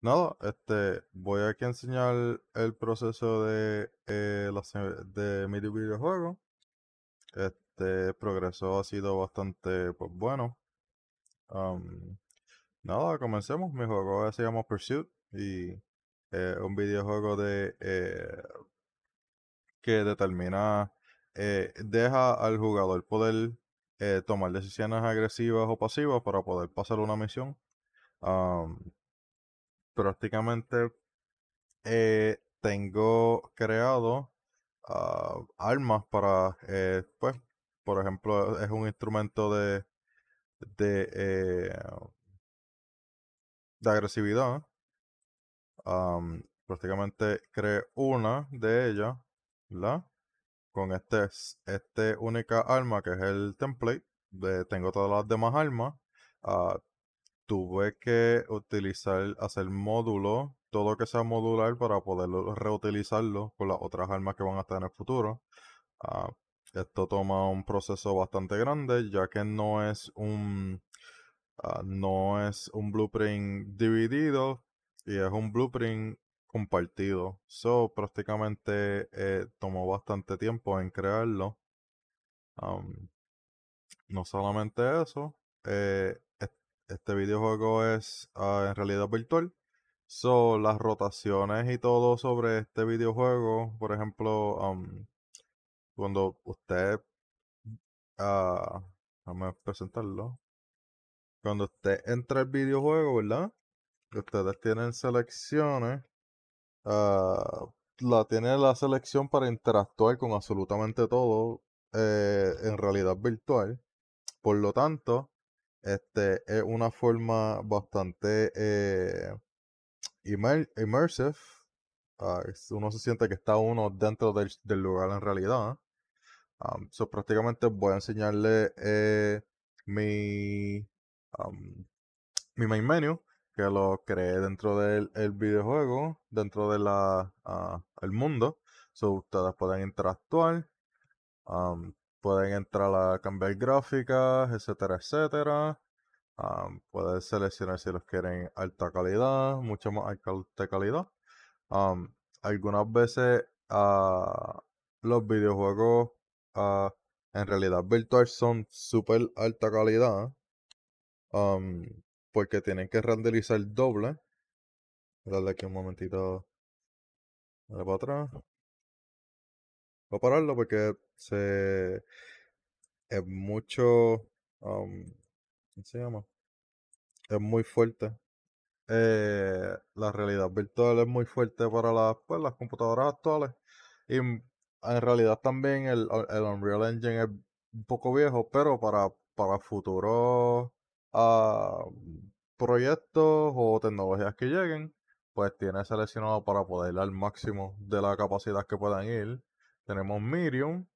Nada, este, voy aquí a enseñar el proceso de, eh, de mi videojuego. Este progreso ha sido bastante pues, bueno. Um, nada, comencemos. Mi juego se llama Pursuit y es eh, un videojuego de eh, que determina, deja al jugador poder tomar decisiones agresivas o pasivas para poder pasar una misión. Um, prácticamente eh, tengo creado uh, armas para, eh, pues, por ejemplo, es un instrumento de, de, eh, de agresividad. prácticamente creé una de ellas, ¿verdad? Con este, este única arma que es el template. De, tengo todas las demás armas. Ah, tuve que utilizar, hacer módulo, todo que sea modular para poderlo reutilizarlo con las otras armas que van a estar en el futuro. Ah, esto toma un proceso bastante grande, ya que no es un ah, no es un blueprint dividido y es un blueprint compartido. So prácticamente eh, tomó bastante tiempo en crearlo. no solamente eso, eh, este videojuego es ah, en realidad virtual. Son las rotaciones y todo sobre este videojuego, por ejemplo, cuando usted. Ah, a presentarlo. Cuando usted entra al videojuego, ¿verdad? Ustedes tienen selecciones. Ah, la tiene la selección para interactuar con absolutamente todo eh, en realidad virtual. Por lo tanto, este, es una forma bastante eh, immersive. Ah, uno se siente que está uno dentro del, lugar en realidad. so prácticamente voy a enseñarle eh, mi, mi main menu que lo creé dentro del videojuego, dentro del ah, mundo. ustedes pueden interactuar, pueden entrar a cambiar gráficas, etcétera, etcétera. Ah, puedes seleccionar si los quieren alta calidad, mucho más alta calidad. algunas veces ah, los videojuegos ah, en realidad virtual son súper alta calidad um, porque tienen que renderizar doble. Darle aquí un momentito para atrás. Voy a pararlo porque se es mucho se llama? Es muy fuerte. Eh, la realidad virtual es muy fuerte para las, pues, las computadoras actuales. Y mm, en realidad también el, Unreal Engine es un poco viejo, pero para, futuros ah, proyectos o tecnologías que lleguen, pues tiene seleccionado para poder ir al máximo de la capacidad que puedan ir. Tenemos medium,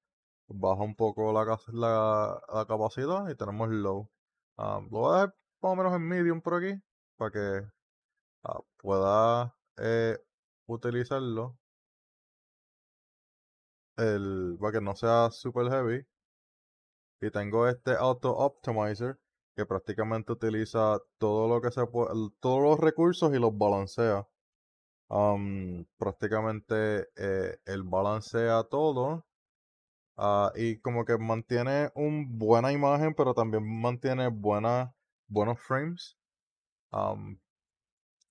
baja un poco la capacidad y tenemos low. Um, lo voy a dejar más o menos en medium por aquí para que ah, pueda eh, utilizarlo. El, para que no sea super heavy. Y tengo este auto optimizer que prácticamente utiliza todo lo que se todos los recursos y los balancea. prácticamente el eh, balancea todo Ah, y como que mantiene una buena imagen, pero también mantiene buena, buenos frames. Um,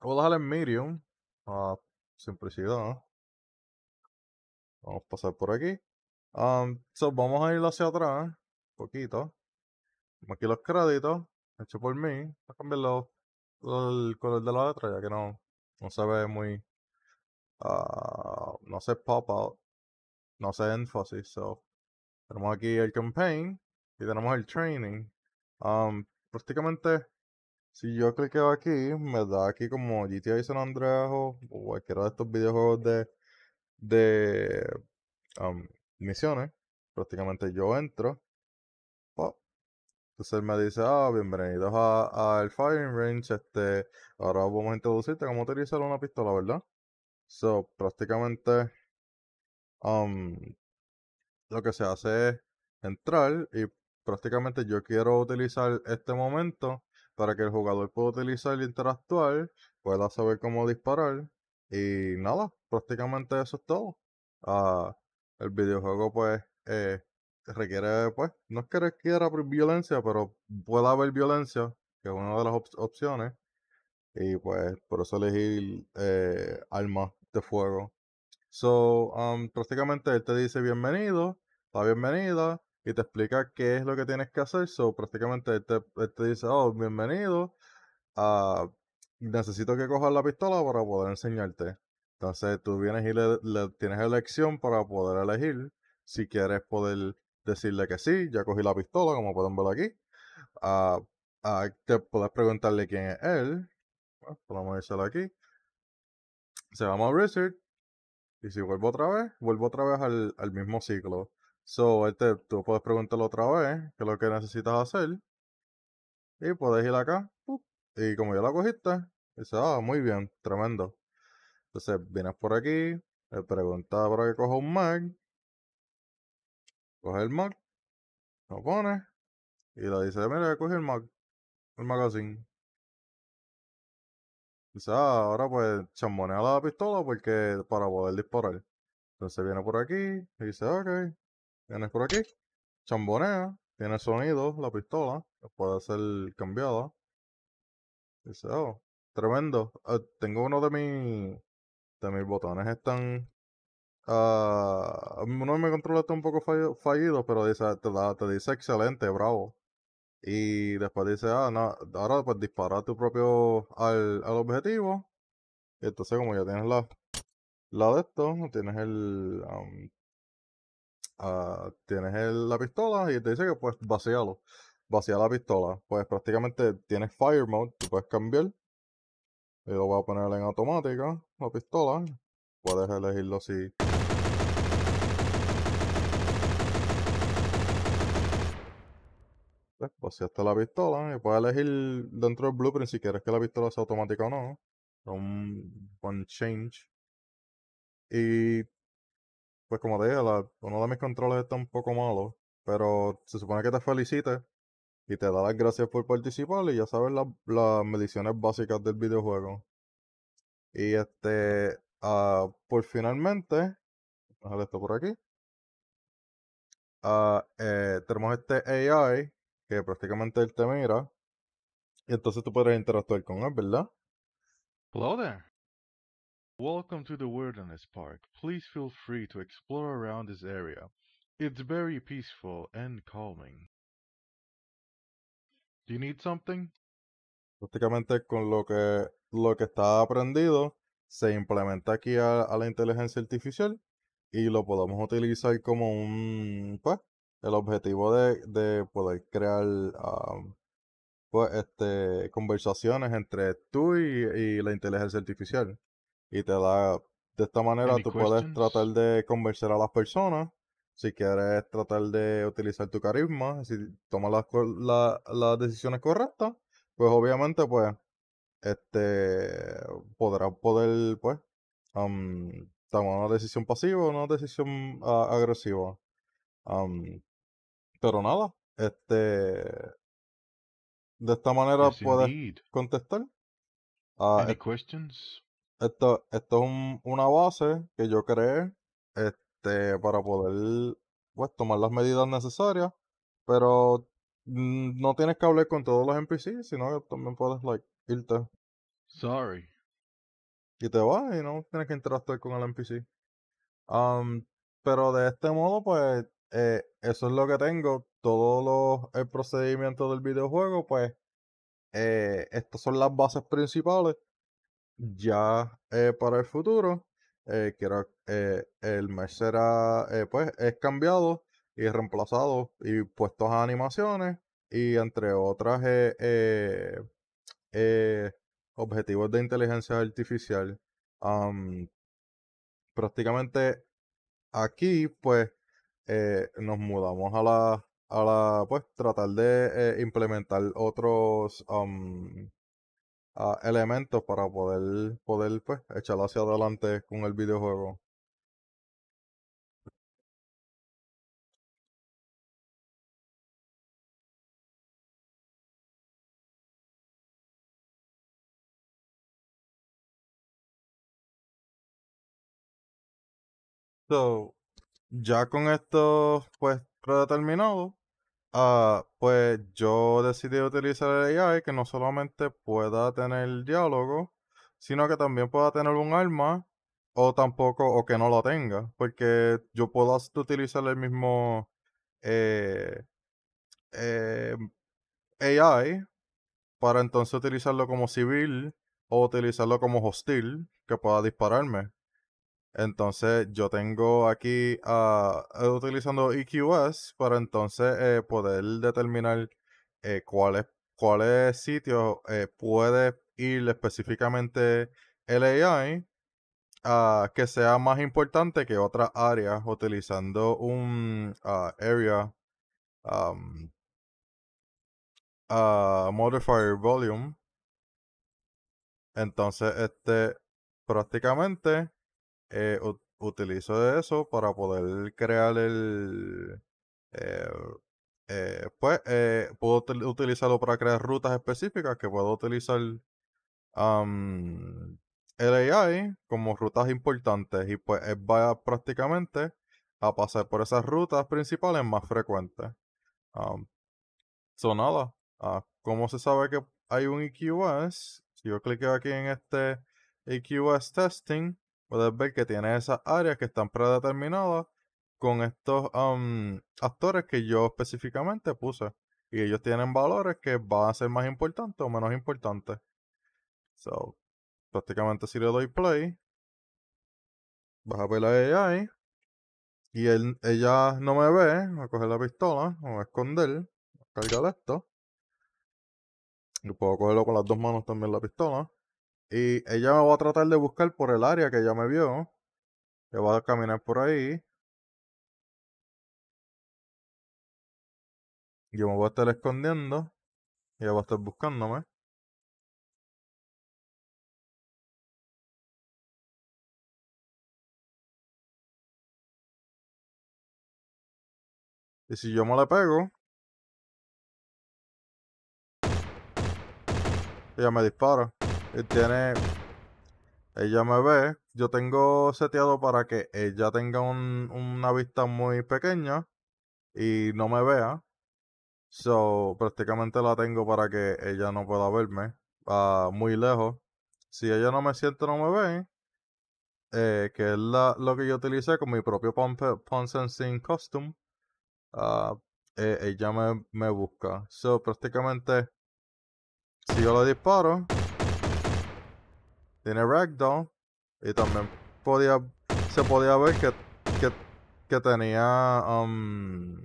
voy a dejar en medium. Ah, simplicidad. Vamos a pasar por aquí. vamos a ir hacia atrás. Un poquito. Aquí los créditos. Hecho por mí. Voy a cambiar el color de la letra ya que no, no se ve muy... Ah, no se pop out. No se énfasis. So tenemos aquí el campaign y tenemos el training. Um, prácticamente, si yo cliqueo aquí, me da aquí como GTA San Andreas o cualquiera de estos videojuegos de, de um, misiones. Prácticamente yo entro. entonces me dice, ah, bienvenidos al el firing range. Este, ahora vamos a introducirte cómo utilizar una pistola, ¿verdad? So, prácticamente, um, lo que se hace es entrar y prácticamente yo quiero utilizar este momento para que el jugador pueda utilizar y interactuar, pueda saber cómo disparar y nada, prácticamente eso es todo. Ah, el videojuego pues eh, requiere pues, no es que requiera violencia, pero pueda haber violencia, que es una de las opciones. Y pues por eso elegí eh, armas de fuego. So, um, prácticamente él te dice bienvenido está bienvenida y te explica qué es lo que tienes que hacer. So, prácticamente él te, dice, oh, bienvenido, ah, necesito que cojas la pistola para poder enseñarte. Entonces tú vienes y le, tienes elección para poder elegir si quieres poder decirle que sí, ya cogí la pistola, como pueden ver aquí. Ah, ah, te puedes preguntarle quién es él. podemos decirlo aquí. Se llama Richard. Y si vuelvo otra vez, vuelvo otra vez al, al mismo ciclo. So, este, tú puedes preguntarlo otra vez, qué es lo que necesitas hacer. Y puedes ir acá. Y como ya la cogiste, dice, ah, muy bien, tremendo. Entonces, vienes por aquí, le preguntas para que coja un Mac. Coge el Mac, lo pone. Y le dice, mira, coge el Mac, el magazine. Dice, ah, ahora pues chambonea la pistola porque para poder disparar. Entonces viene por aquí y dice, ok, Tienes por aquí, chambonea, tiene sonido, la pistola, puede ser cambiada. Dice, oh, tremendo. Ah, tengo uno de mis, de mis botones están ah, mí no me controla está un poco fallido, pero dice, te, da, te, dice excelente, bravo. Y después dice, ah, no, ahora pues dispara tu propio al, al objetivo. Y entonces como ya tienes la, la de esto, tienes el um, Ah, tienes la pistola y te dice que puedes vaciarlo. Vaciar la pistola. Pues prácticamente tienes fire mode, tú puedes cambiar. Y lo voy a poner en automática, la pistola. Puedes elegirlo así pues, Vaciaste la pistola y puedes elegir dentro del blueprint si quieres que la pistola sea automática o no. Un, un change. Y pues como te dije, uno de mis controles está un poco malo, pero se supone que te felicite y te da las gracias por participar y ya sabes las mediciones básicas del videojuego. Y este, ah, por finalmente, déjale esto por aquí. Ah, eh, tenemos este AI que prácticamente él te mira y entonces tú podrás interactuar con él, ¿verdad? Hello Welcome to the Wilderness Park. Please feel free to explore around this area. It's very peaceful and calming. Do you need something? Prácticamente con lo que, lo que está aprendido se implementa aquí a, la inteligencia artificial y lo podemos utilizar como un, pues, el objetivo de, de poder crear um, pues, este, conversaciones entre tú y, y la inteligencia artificial y te da, de esta manera tú puedes tratar de convencer a las personas, si quieres tratar de utilizar tu carisma, si tomas las, decisiones correctas, pues obviamente pues, este, podrás poder, pues, tomar una decisión pasiva o una decisión ah, agresiva. pero nada, este, de esta manera puedes contestar. Ah, eh questions? Esto, esto es una base que yo creé este, para poder pues, tomar las medidas necesarias, pero no tienes que hablar con todos los NPCs, sino que también puedes like, irte. Sorry. Y te vas y no tienes que interactuar con el NPC. Um, pero de este modo, pues, eh, eso es lo que tengo. Todos los procedimiento del videojuego, pues, eh, estas son las bases principales ya eh, para el futuro, eh, quiero, eh, el mes será, pues, es cambiado y reemplazado y puestos a animaciones y entre otras objetivos de inteligencia artificial. prácticamente aquí, pues, nos mudamos a la, pues, tratar de implementar otros, elementos para poder, poder pues, echarlo hacia adelante con el videojuego. So, ya con esto pues predeterminado, Ah, pues yo decidí utilizar el AI que no solamente pueda tener diálogo, sino que también pueda tener un arma o tampoco, o que no lo tenga, porque yo puedo utilizar el mismo eh, eh, AI para entonces utilizarlo como civil o utilizarlo como hostil que pueda dispararme. Entonces yo tengo aquí ah, eh, utilizando EQS para entonces eh, poder determinar eh, cuáles sitios puede ir específicamente el AI ah, que sea más importante que otras áreas utilizando un uh, area modifier volume. Entonces este prácticamente eh, utilizo eso para poder crear el... Eh, eh, pues puedo utilizarlo para crear rutas específicas que puedo utilizar el AI como rutas importantes y pues vaya prácticamente a pasar por esas rutas principales más frecuentes. son nada, ah, se sabe que hay un EQS? Si yo clique aquí en este EQS testing, puedes ver que tiene esas áreas que están predeterminadas con estos actores que yo específicamente puse. Y ellos tienen valores que van a ser más importantes o menos importantes. So, prácticamente si le doy play, vas a ver la AI. Y ella no me ve, Voy a coger la pistola, Voy a esconder, a cargar esto. Y puedo cogerlo con las dos manos también la pistola. Y ella me va a tratar de buscar por el área que ella me vio. Que va a caminar por ahí. Yo me voy a estar escondiendo. Ella va a estar buscándome. Y si yo me la pego, ella me dispara. Eh, tiene. Ella me ve. Yo tengo seteado para que ella tenga una vista muy pequeña y no me vea. So, prácticamente la tengo para que ella no pueda verme ah, muy lejos. Si ella no me siente, no me ve. Eh, que es lo que yo utilicé con mi propio Pawn Sensing Costume. Ah, eh, ella me, busca. So, prácticamente, si yo le disparo, tiene ragdoll y también se podía ver que, tenía um,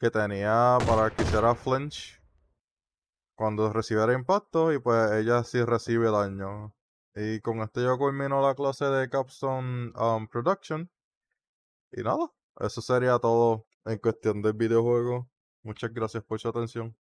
que tenía para que hiciera flinch cuando recibiera impacto y pues ella sí recibe daño y con esto yo culmino la clase de Capstone um, Production y nada eso sería todo en cuestión del videojuego muchas gracias por su atención